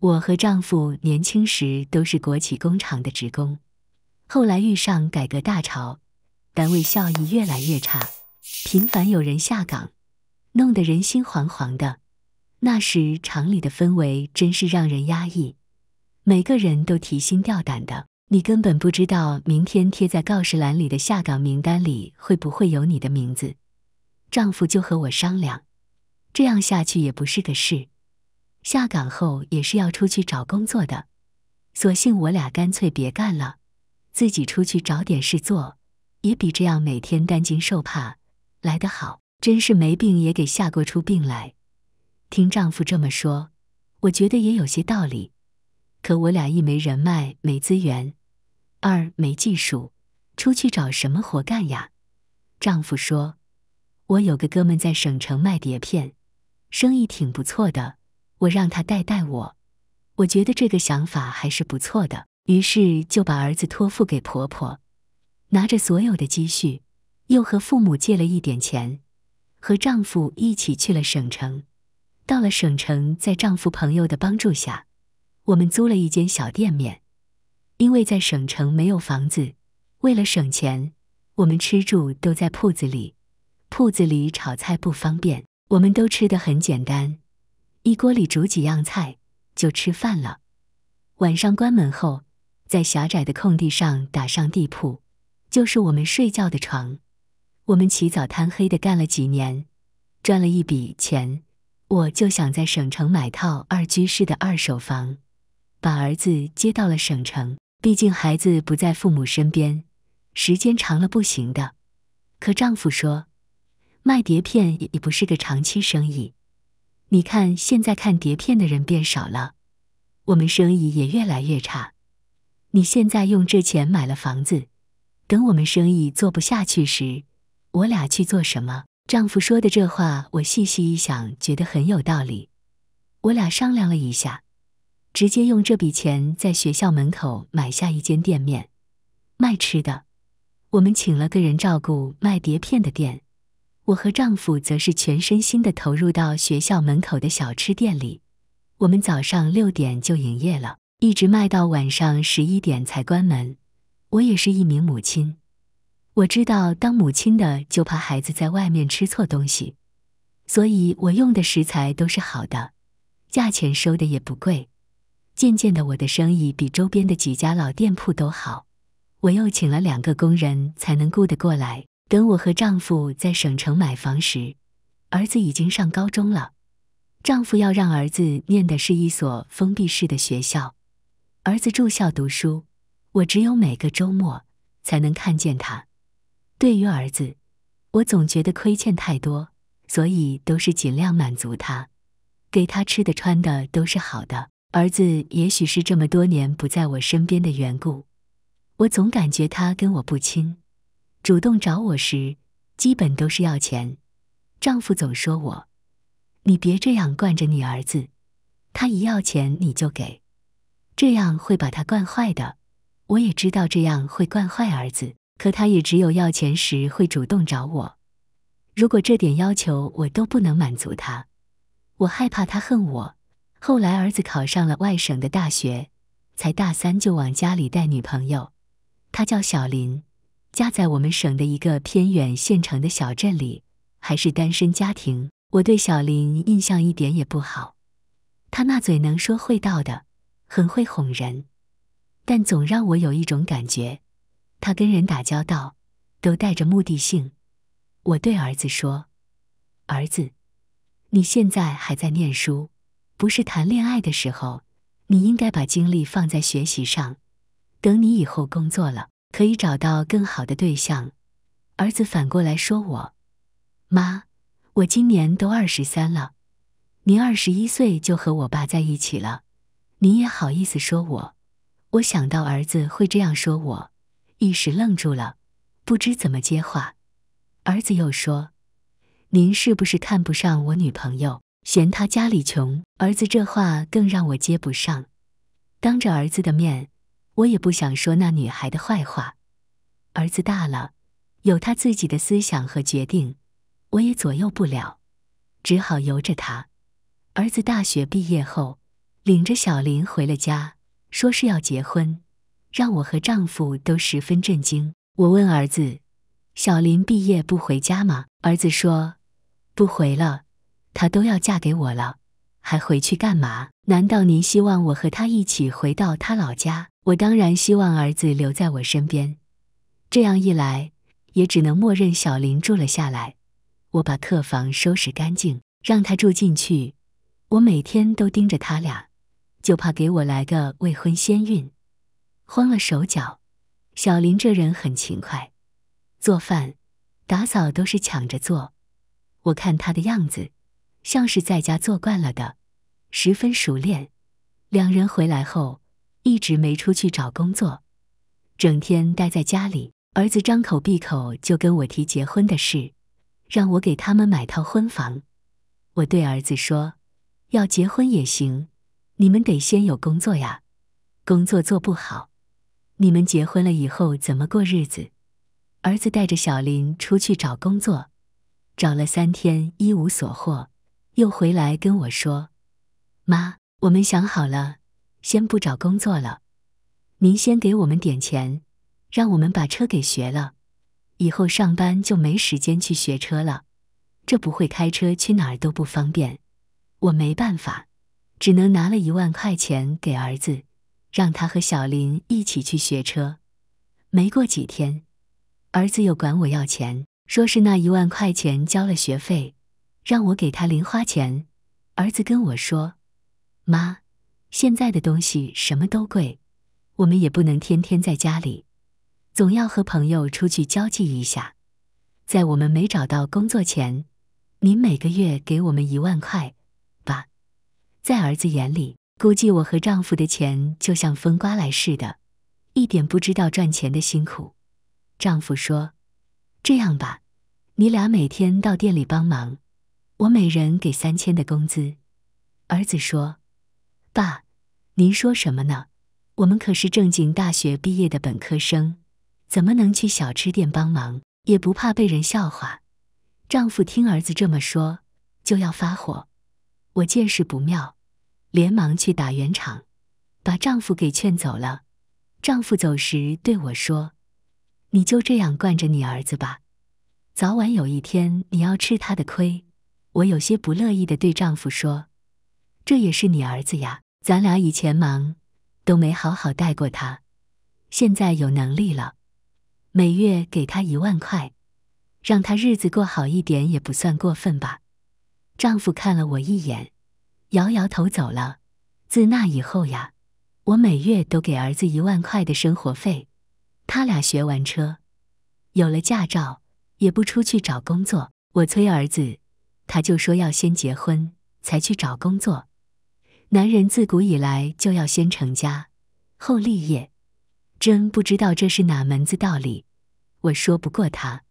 我和丈夫年轻时都是国企工厂的职工，后来遇上改革大潮，单位效益越来越差，频繁有人下岗，弄得人心惶惶的。那时厂里的氛围真是让人压抑，每个人都提心吊胆的。你根本不知道明天贴在告示栏里的下岗名单里会不会有你的名字。丈夫就和我商量，这样下去也不是个事。下岗后也是要出去找工作的，索性我俩干脆别干了，自己出去找点事做，也比这样每天担惊受怕来得好。真是没病也给吓过出病来。听丈夫这么说，我觉得也有些道理。可我俩一没人脉，没资源，二没技术，出去找什么活干呀？丈夫说：“我有个哥们在省城卖碟片，生意挺不错的。”我让他带带我，我觉得这个想法还是不错的，于是就把儿子托付给婆婆，拿着所有的积蓄，又和父母借了一点钱，和丈夫一起去了省城。到了省城，在丈夫朋友的帮助下，我们租了一间小店面。因为在省城没有房子，为了省钱，我们吃住都在铺子里。铺子里炒菜不方便，我们都吃的很简单。一锅里煮几样菜就吃饭了。晚上关门后，在狭窄的空地上打上地铺，就是我们睡觉的床。我们起早贪黑的干了几年，赚了一笔钱，我就想在省城买套二居室的二手房，把儿子接到了省城。毕竟孩子不在父母身边，时间长了不行的。可丈夫说，卖碟片也不是个长期生意。你看，现在看碟片的人变少了，我们生意也越来越差。你现在用这钱买了房子，等我们生意做不下去时，我俩去做什么？丈夫说的这话，我细细一想，觉得很有道理。我俩商量了一下，直接用这笔钱在学校门口买下一间店面，卖吃的。我们请了个人照顾卖碟片的店。我和丈夫则是全身心地投入到学校门口的小吃店里。我们早上六点就营业了，一直卖到晚上十一点才关门。我也是一名母亲，我知道当母亲的就怕孩子在外面吃错东西，所以我用的食材都是好的，价钱收的也不贵。渐渐的，我的生意比周边的几家老店铺都好，我又请了两个工人才能顾得过来。等我和丈夫在省城买房时，儿子已经上高中了。丈夫要让儿子念的是一所封闭式的学校，儿子住校读书，我只有每个周末才能看见他。对于儿子，我总觉得亏欠太多，所以都是尽量满足他，给他吃的穿的都是好的。儿子也许是这么多年不在我身边的缘故，我总感觉他跟我不亲。主动找我时，基本都是要钱。丈夫总说我：“你别这样惯着你儿子，他一要钱你就给，这样会把他惯坏的。”我也知道这样会惯坏儿子，可他也只有要钱时会主动找我。如果这点要求我都不能满足他，我害怕他恨我。后来儿子考上了外省的大学，才大三就往家里带女朋友，他叫小林。家在我们省的一个偏远县城的小镇里，还是单身家庭。我对小林印象一点也不好，他那嘴能说会道的，很会哄人，但总让我有一种感觉，他跟人打交道都带着目的性。我对儿子说：“儿子，你现在还在念书，不是谈恋爱的时候，你应该把精力放在学习上。等你以后工作了。”可以找到更好的对象。儿子反过来说我：“妈，我今年都二十三了，您二十一岁就和我爸在一起了，您也好意思说我？”我想到儿子会这样说我，一时愣住了，不知怎么接话。儿子又说：“您是不是看不上我女朋友，嫌她家里穷？”儿子这话更让我接不上。当着儿子的面。我也不想说那女孩的坏话，儿子大了，有他自己的思想和决定，我也左右不了，只好由着他。儿子大学毕业后，领着小林回了家，说是要结婚，让我和丈夫都十分震惊。我问儿子：“小林毕业不回家吗？”儿子说：“不回了，她都要嫁给我了。”还回去干嘛？难道您希望我和他一起回到他老家？我当然希望儿子留在我身边。这样一来，也只能默认小林住了下来。我把客房收拾干净，让他住进去。我每天都盯着他俩，就怕给我来个未婚先孕，慌了手脚。小林这人很勤快，做饭、打扫都是抢着做。我看他的样子，像是在家做惯了的。十分熟练。两人回来后一直没出去找工作，整天待在家里。儿子张口闭口就跟我提结婚的事，让我给他们买套婚房。我对儿子说：“要结婚也行，你们得先有工作呀。工作做不好，你们结婚了以后怎么过日子？”儿子带着小林出去找工作，找了三天一无所获，又回来跟我说。妈，我们想好了，先不找工作了。您先给我们点钱，让我们把车给学了，以后上班就没时间去学车了。这不会开车去哪儿都不方便。我没办法，只能拿了一万块钱给儿子，让他和小林一起去学车。没过几天，儿子又管我要钱，说是那一万块钱交了学费，让我给他零花钱。儿子跟我说。妈，现在的东西什么都贵，我们也不能天天在家里，总要和朋友出去交际一下。在我们没找到工作前，您每个月给我们一万块吧。在儿子眼里，估计我和丈夫的钱就像风刮来似的，一点不知道赚钱的辛苦。丈夫说：“这样吧，你俩每天到店里帮忙，我每人给三千的工资。”儿子说。爸，您说什么呢？我们可是正经大学毕业的本科生，怎么能去小吃店帮忙？也不怕被人笑话。丈夫听儿子这么说，就要发火。我见势不妙，连忙去打圆场，把丈夫给劝走了。丈夫走时对我说：“你就这样惯着你儿子吧，早晚有一天你要吃他的亏。”我有些不乐意的对丈夫说：“这也是你儿子呀。”咱俩以前忙，都没好好带过他。现在有能力了，每月给他一万块，让他日子过好，一点也不算过分吧？丈夫看了我一眼，摇摇头走了。自那以后呀，我每月都给儿子一万块的生活费。他俩学完车，有了驾照，也不出去找工作。我催儿子，他就说要先结婚才去找工作。男人自古以来就要先成家，后立业，真不知道这是哪门子道理。我说不过他，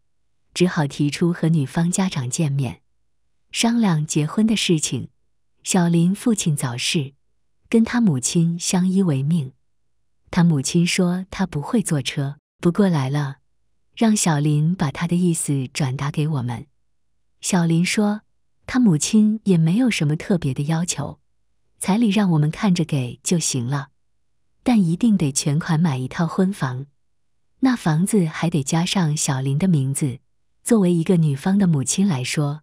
只好提出和女方家长见面，商量结婚的事情。小林父亲早逝，跟他母亲相依为命。他母亲说他不会坐车，不过来了，让小林把他的意思转达给我们。小林说，他母亲也没有什么特别的要求。彩礼让我们看着给就行了，但一定得全款买一套婚房。那房子还得加上小林的名字。作为一个女方的母亲来说，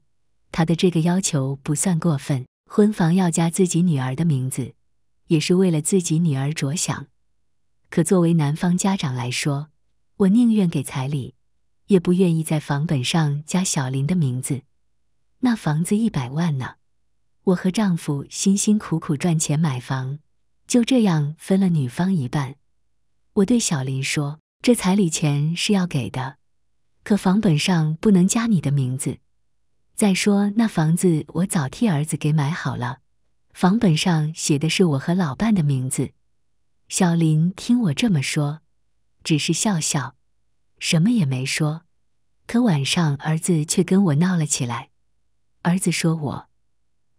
她的这个要求不算过分。婚房要加自己女儿的名字，也是为了自己女儿着想。可作为男方家长来说，我宁愿给彩礼，也不愿意在房本上加小林的名字。那房子一百万呢？我和丈夫辛辛苦苦赚钱买房，就这样分了女方一半。我对小林说：“这彩礼钱是要给的，可房本上不能加你的名字。再说那房子我早替儿子给买好了，房本上写的是我和老伴的名字。”小林听我这么说，只是笑笑，什么也没说。可晚上儿子却跟我闹了起来。儿子说我。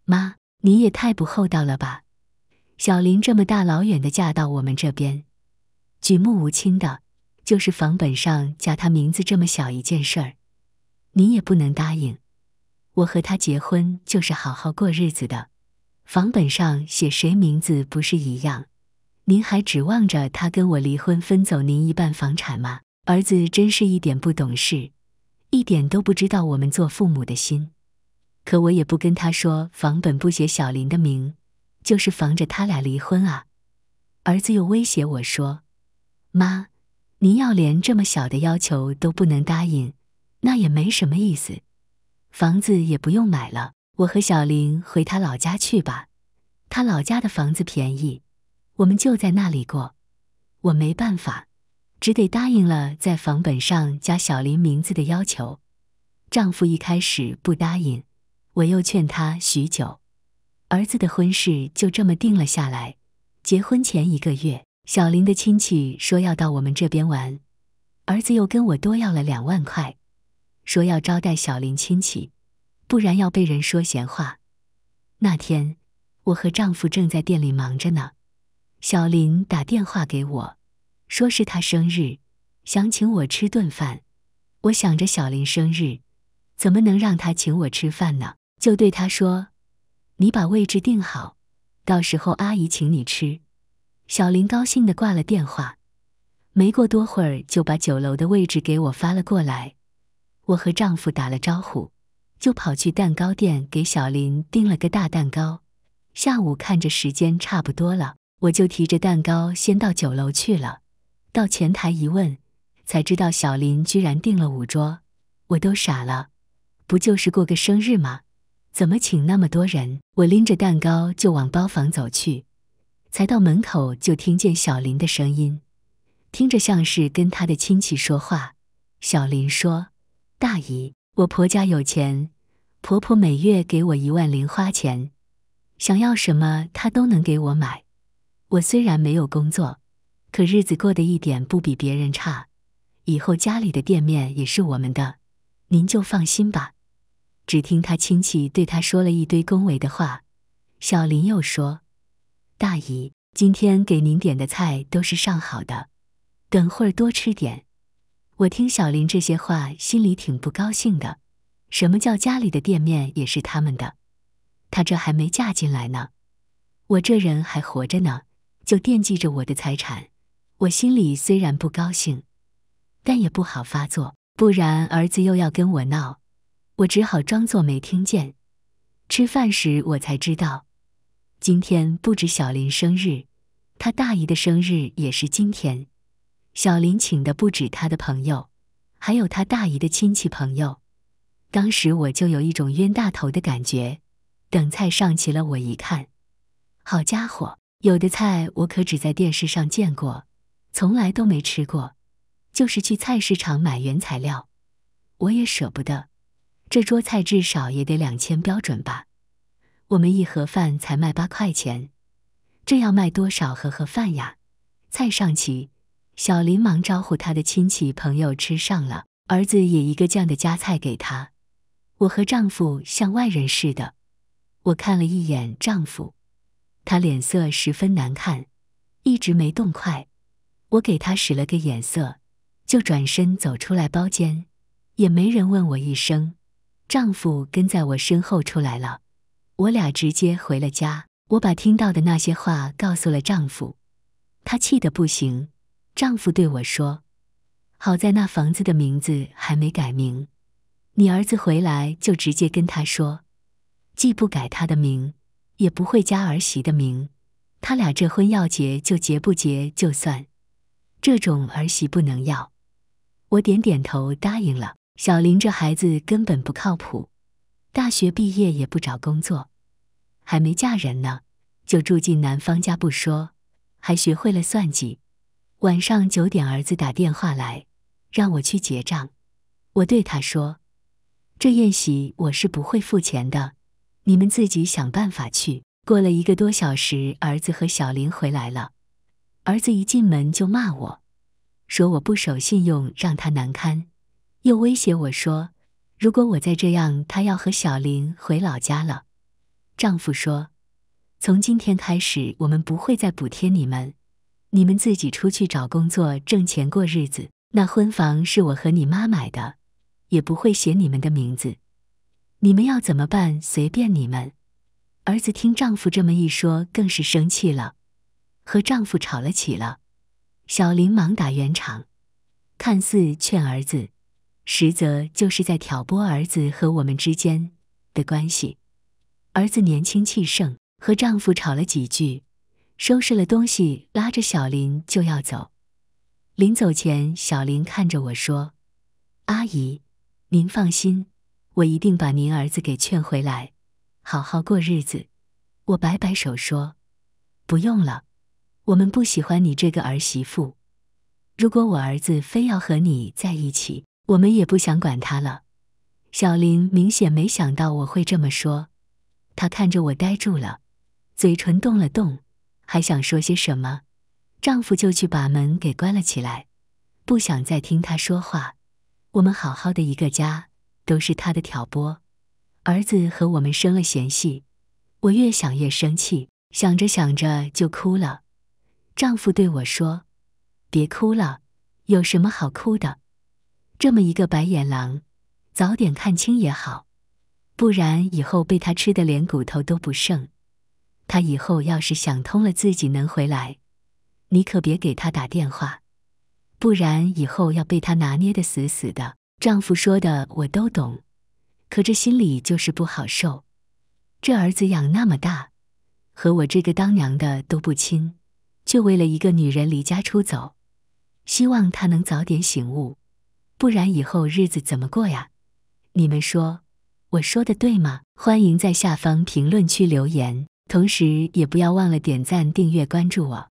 妈，你也太不厚道了吧！小林这么大老远的嫁到我们这边，举目无亲的，就是房本上加他名字这么小一件事儿，您也不能答应。我和他结婚就是好好过日子的，房本上写谁名字不是一样？您还指望着他跟我离婚分走您一半房产吗？儿子真是一点不懂事，一点都不知道我们做父母的心。可我也不跟他说，房本不写小林的名，就是防着他俩离婚啊。儿子又威胁我说：“妈，您要连这么小的要求都不能答应，那也没什么意思。房子也不用买了，我和小林回他老家去吧，他老家的房子便宜，我们就在那里过。”我没办法，只得答应了在房本上加小林名字的要求。丈夫一开始不答应。我又劝他许久，儿子的婚事就这么定了下来。结婚前一个月，小林的亲戚说要到我们这边玩，儿子又跟我多要了两万块，说要招待小林亲戚，不然要被人说闲话。那天，我和丈夫正在店里忙着呢，小林打电话给我，说是他生日，想请我吃顿饭。我想着小林生日，怎么能让他请我吃饭呢？就对他说：“你把位置定好，到时候阿姨请你吃。”小林高兴的挂了电话，没过多会儿就把酒楼的位置给我发了过来。我和丈夫打了招呼，就跑去蛋糕店给小林订了个大蛋糕。下午看着时间差不多了，我就提着蛋糕先到酒楼去了。到前台一问，才知道小林居然订了五桌，我都傻了。不就是过个生日吗？怎么请那么多人？我拎着蛋糕就往包房走去，才到门口就听见小林的声音，听着像是跟他的亲戚说话。小林说：“大姨，我婆家有钱，婆婆每月给我一万零花钱，想要什么她都能给我买。我虽然没有工作，可日子过得一点不比别人差。以后家里的店面也是我们的，您就放心吧。”只听他亲戚对他说了一堆恭维的话，小林又说：“大姨，今天给您点的菜都是上好的，等会儿多吃点。”我听小林这些话，心里挺不高兴的。什么叫家里的店面也是他们的？他这还没嫁进来呢，我这人还活着呢，就惦记着我的财产。我心里虽然不高兴，但也不好发作，不然儿子又要跟我闹。我只好装作没听见。吃饭时，我才知道，今天不止小林生日，他大姨的生日也是今天。小林请的不止他的朋友，还有他大姨的亲戚朋友。当时我就有一种冤大头的感觉。等菜上齐了，我一看，好家伙，有的菜我可只在电视上见过，从来都没吃过。就是去菜市场买原材料，我也舍不得。这桌菜至少也得两千标准吧？我们一盒饭才卖八块钱，这要卖多少盒盒饭呀？菜上齐，小林忙招呼他的亲戚朋友吃上了，儿子也一个劲的夹菜给他。我和丈夫像外人似的。我看了一眼丈夫，他脸色十分难看，一直没动筷。我给他使了个眼色，就转身走出来包间，也没人问我一声。丈夫跟在我身后出来了，我俩直接回了家。我把听到的那些话告诉了丈夫，他气得不行。丈夫对我说：“好在那房子的名字还没改名，你儿子回来就直接跟他说，既不改他的名，也不会加儿媳的名。他俩这婚要结就结，不结就算。这种儿媳不能要。”我点点头答应了。小林这孩子根本不靠谱，大学毕业也不找工作，还没嫁人呢，就住进男方家不说，还学会了算计。晚上九点，儿子打电话来，让我去结账。我对他说：“这宴席我是不会付钱的，你们自己想办法去。”过了一个多小时，儿子和小林回来了。儿子一进门就骂我，说我不守信用，让他难堪。又威胁我说：“如果我再这样，她要和小林回老家了。”丈夫说：“从今天开始，我们不会再补贴你们，你们自己出去找工作挣钱过日子。那婚房是我和你妈买的，也不会写你们的名字。你们要怎么办？随便你们。”儿子听丈夫这么一说，更是生气了，和丈夫吵了起来。小林忙打圆场，看似劝儿子。实则就是在挑拨儿子和我们之间的关系。儿子年轻气盛，和丈夫吵了几句，收拾了东西，拉着小林就要走。临走前，小林看着我说：“阿姨，您放心，我一定把您儿子给劝回来，好好过日子。”我摆摆手说：“不用了，我们不喜欢你这个儿媳妇。如果我儿子非要和你在一起。”我们也不想管他了。小林明显没想到我会这么说，他看着我呆住了，嘴唇动了动，还想说些什么，丈夫就去把门给关了起来，不想再听他说话。我们好好的一个家，都是他的挑拨，儿子和我们生了嫌隙，我越想越生气，想着想着就哭了。丈夫对我说：“别哭了，有什么好哭的？”这么一个白眼狼，早点看清也好，不然以后被他吃的连骨头都不剩。他以后要是想通了自己能回来，你可别给他打电话，不然以后要被他拿捏的死死的。丈夫说的我都懂，可这心里就是不好受。这儿子养那么大，和我这个当娘的都不亲，就为了一个女人离家出走。希望他能早点醒悟。不然以后日子怎么过呀？你们说，我说的对吗？欢迎在下方评论区留言，同时也不要忘了点赞、订阅、关注我。